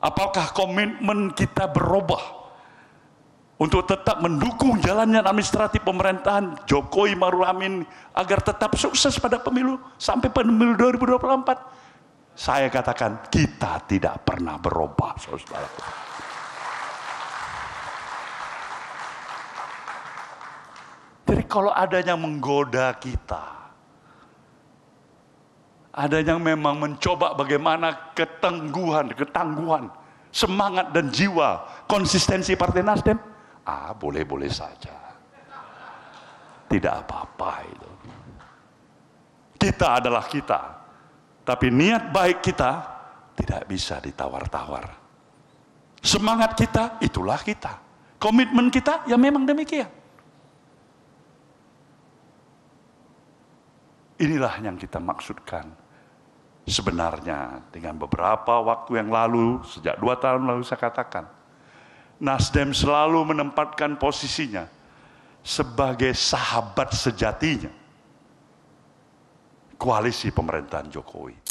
Apakah komitmen kita berubah untuk tetap mendukung jalannya administratif pemerintahan Jokowi Maruf Amin agar tetap sukses pada pemilu sampai pemilu 2024? Saya katakan kita tidak pernah berubah, saudara. Jadi kalau adanya menggoda kita, ada yang memang mencoba bagaimana ketangguhan, ketangguhan, semangat dan jiwa, konsistensi Partai Nasdem. Ah, boleh-boleh saja. Tidak apa-apa itu. Kita adalah kita. Tapi niat baik kita tidak bisa ditawar-tawar. Semangat kita, itulah kita. Komitmen kita, ya memang demikian. Inilah yang kita maksudkan Sebenarnya dengan beberapa waktu yang lalu, sejak dua tahun lalu saya katakan, Nasdem selalu menempatkan posisinya sebagai sahabat sejatinya koalisi pemerintahan Jokowi.